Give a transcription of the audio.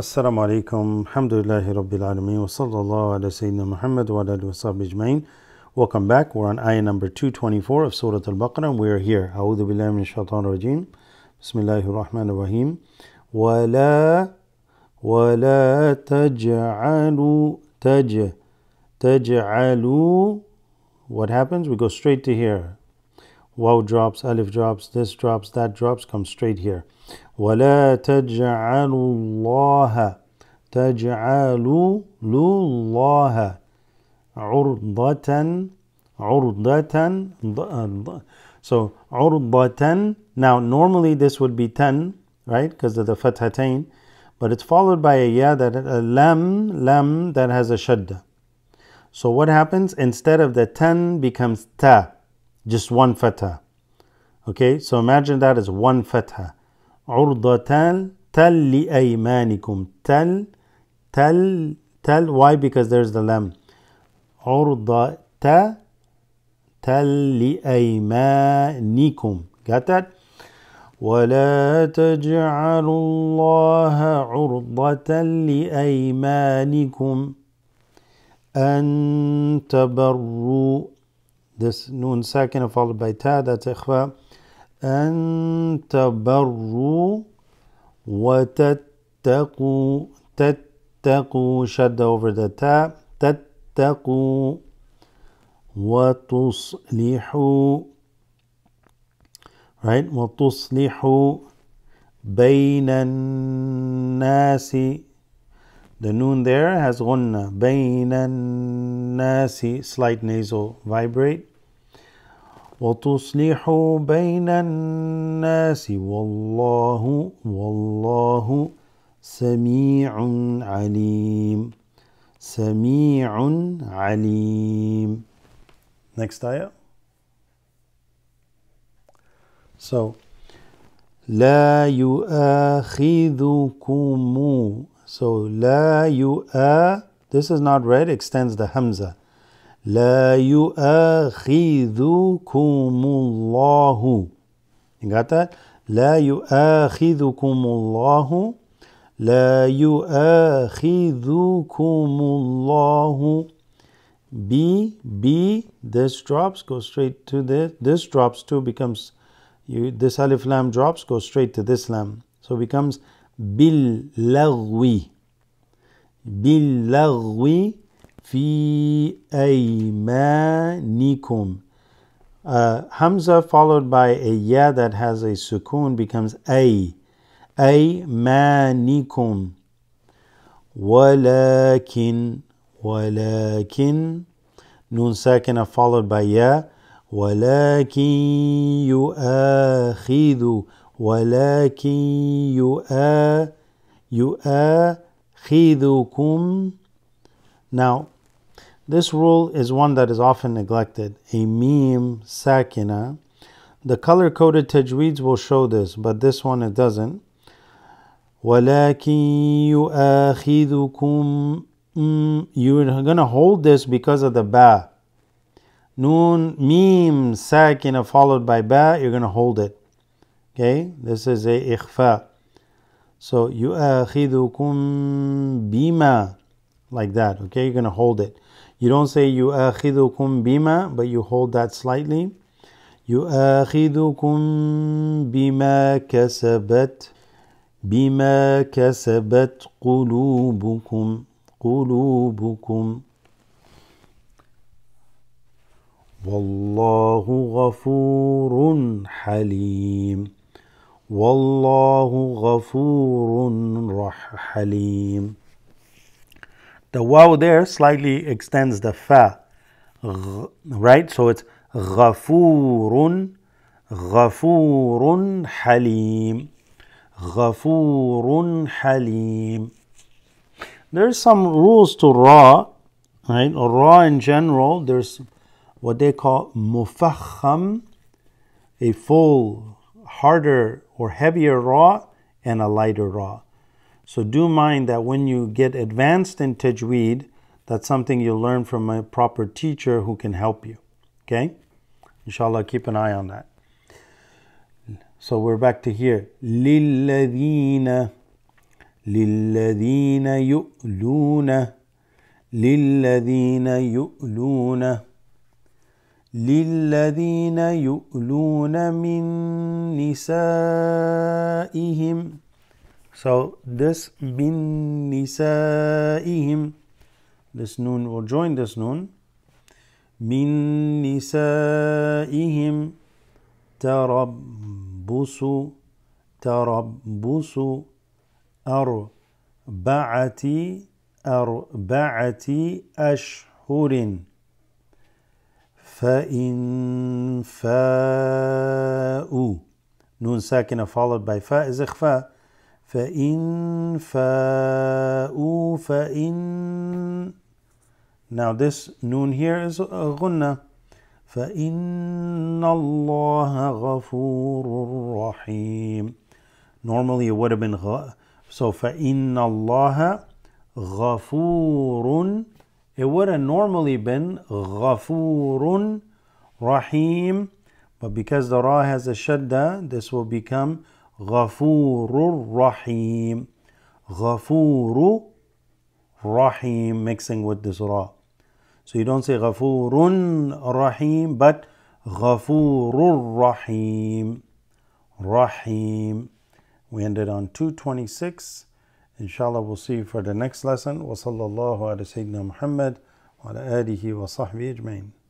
السلام عليكم الحمد لله رب العالمين وصلى الله على سيدنا محمد وعلى آله وصحبه Welcome back. We're on ayah number 224 of Surah Al-Baqarah we are here. أعوذ بالله من الشيطان الرجيم بسم rahim. الرحمن الرحيم ولا ولا تجعلوا تج تجعلوا What happens? We go straight to here. Wow drops, alif drops, this drops, that drops, comes straight here. ولا تجعلوا الله تجعلوا الله عرضة عرضة so عرضة now normally this would be ten right because of the fathatain but it's followed by a ya that a lam lam that has a shadda so what happens instead of the ten becomes ta just one fatha okay so imagine that is one fatha عرضتان تل لأيمانكم تل تل تل why because there's the lam عرضة تل لأيمانكم got that ولا تجعلوا الله عرضة لأيمانكم أن تبروا this noon second followed by ta that's إخفاء أن تبروا وتتقوا تتقوا شد over the تاء تتقوا وتصلحوا right وتصلحوا بين الناس the noon there has غنة بين الناس slight nasal vibrate وتصلحوا بين الناس والله والله سميع عليم سميع عليم Next ayah. So, لا يؤاخذكم So, لا يؤا This is not read, extends the hamza. لا يؤاخذكم الله ingatkan la yu'akhidhukumullahu la yu'akhidhukumullahu b b this drops go straight to this this drops too becomes you this alif lam drops go straight to this lam so becomes bil lagwi bil lagwi fi aymanikum. Uh, hamza followed by a ya that has a sukun becomes ay. Aymanikum. Walakin. Walakin. Nun sakina followed by ya. Walakin yu'akhidu. ولكن يؤا يؤاخذكم now this rule is one that is often neglected. A meme sakina. The color coded tajweeds will show this, but this one it doesn't. ولكن يؤاخذكم mm, You're going to hold this because of the ba. Noon, meme, sakina followed by ba, you're going to hold it. Okay, this is a ikhfa. So يؤاخذكم bima, like that. Okay, you're going to hold it. You don't say يؤاخذكم بما but you hold that slightly. يؤاخذكم بما كسبت بما كسبت قلوبكم قلوبكم والله غفور حليم والله غفور حليم The wow there slightly extends the fa, right? So it's غفور غفور حليم غفور حليم There's some rules to raw, right? Ra raw in general, there's what they call mufakham, a full, harder or heavier raw, and a lighter raw. So do mind that when you get advanced in tajweed, that's something you'll learn from a proper teacher who can help you. Okay? Inshallah, keep an eye on that. So we're back to here. لِلَّذِينَ لِلَّذِينَ يُؤْلُونَ لِلَّذِينَ يُؤْلُونَ لِلَّذِينَ يُؤْلُونَ مِن نِسَائِهِمْ So this bin nisa'ihim. This noon will join this noon. Min nisa'ihim tarabbusu tarabbusu arba'ati arba'ati ashhurin. فَإِنْ فَاءُ نون ساكنة followed by فَاء is إخفاء فَإِن فَأُوا فَإِن Now this noon here is غنة فَإِنَّ اللَّهَ غَفُورٌ رَحِيمٌ Normally it would have been غ... So فَإِنَّ اللَّهَ غَفُورٌ It would have normally been غَفُورٌ رَحِيمٌ But because the ra has a shadda, this will become غفور Rahim, غفور رحيم mixing with this ra so you don't say غفور رحيم but غفور Rahim, رحيم we ended on 226 inshallah we'll see you for the next lesson وصلى الله على سيدنا محمد وعلى آله وصحبه أجمعين